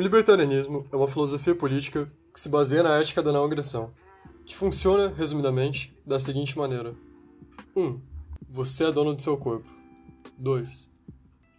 O libertarianismo é uma filosofia política que se baseia na ética da não agressão, que funciona, resumidamente, da seguinte maneira: 1. Um, você é dono do seu corpo. 2.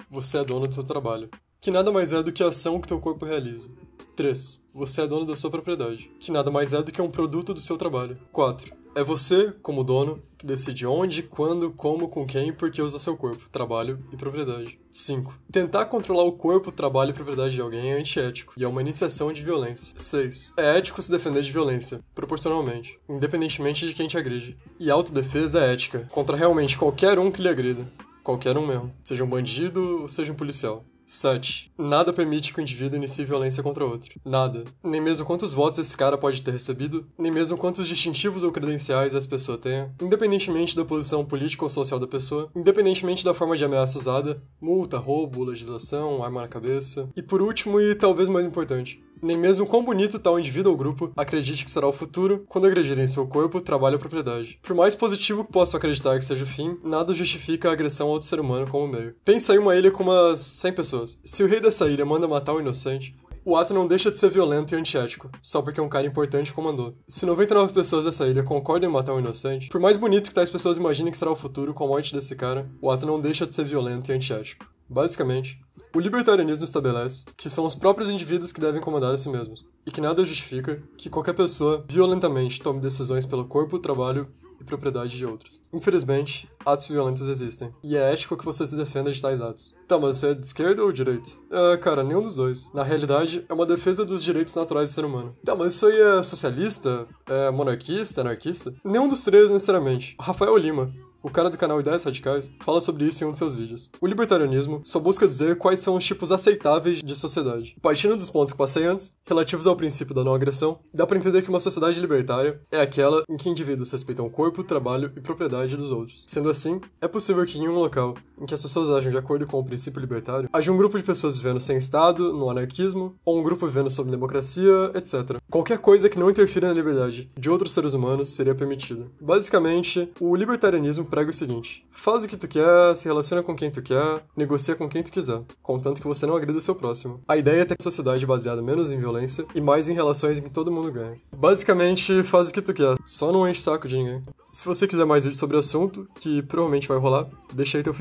Você é dono do seu trabalho, que nada mais é do que a ação que teu corpo realiza. 3. Você é dono da sua propriedade, que nada mais é do que um produto do seu trabalho. 4. É você, como dono, que decide onde, quando, como, com quem e por que usa seu corpo, trabalho e propriedade. 5. Tentar controlar o corpo, trabalho e propriedade de alguém é antiético e é uma iniciação de violência. 6. É ético se defender de violência, proporcionalmente, independentemente de quem te agride. E autodefesa é ética, contra realmente qualquer um que lhe agrida. Qualquer um mesmo. Seja um bandido ou seja um policial. 7. Nada permite que o indivíduo inicie violência contra outro. Nada. Nem mesmo quantos votos esse cara pode ter recebido, nem mesmo quantos distintivos ou credenciais essa pessoa tenha, independentemente da posição política ou social da pessoa, independentemente da forma de ameaça usada, multa, roubo, legislação, arma na cabeça. E por último, e talvez mais importante, nem mesmo quão bonito tal tá indivíduo ou grupo acredite que será o futuro quando agredirem seu corpo, trabalho ou propriedade. Por mais positivo que possam acreditar que seja o fim, nada justifica a agressão a outro ser humano como meio. Pensa em uma ilha com umas 100 pessoas. Se o rei dessa ilha manda matar um inocente, o ato não deixa de ser violento e antiético, só porque um cara importante comandou. Se 99 pessoas dessa ilha concordam em matar um inocente, por mais bonito que tais pessoas imaginem que será o futuro com a morte desse cara, o ato não deixa de ser violento e antiético. Basicamente, o libertarianismo estabelece que são os próprios indivíduos que devem comandar a si mesmos, e que nada justifica que qualquer pessoa violentamente tome decisões pelo corpo, trabalho e propriedade de outros. Infelizmente, atos violentos existem, e é ético que você se defenda de tais atos. Tá, mas isso é de esquerda ou direita? Ah, cara, nenhum dos dois. Na realidade, é uma defesa dos direitos naturais do ser humano. Tá, mas isso aí é socialista? É monarquista? Anarquista? Nenhum dos três, necessariamente. Rafael Lima, o cara do canal Ideias Radicais, fala sobre isso em um de seus vídeos. O libertarianismo só busca dizer quais são os tipos aceitáveis de sociedade. Partindo dos pontos que passei antes, relativos ao princípio da não agressão, dá para entender que uma sociedade libertária é aquela em que indivíduos respeitam o corpo, trabalho e propriedade dos outros. Sendo assim, é possível que em um local em que as pessoas agem de acordo com o princípio libertário, haja um grupo de pessoas vivendo sem Estado, no anarquismo, ou um grupo vivendo sob democracia, etc. Qualquer coisa que não interfira na liberdade de outros seres humanos seria permitida. Basicamente, o libertarianismo prega o seguinte: faz o que tu quer, se relaciona com quem tu quer, negocia com quem tu quiser, contanto que você não agrida seu próximo. A ideia é ter uma sociedade baseada menos em violência e mais em relações em que todo mundo ganha. Basicamente, faz o que tu quer, só não enche saco de ninguém. Se você quiser mais vídeos sobre o assunto, que provavelmente vai rolar, deixa aí teu feed.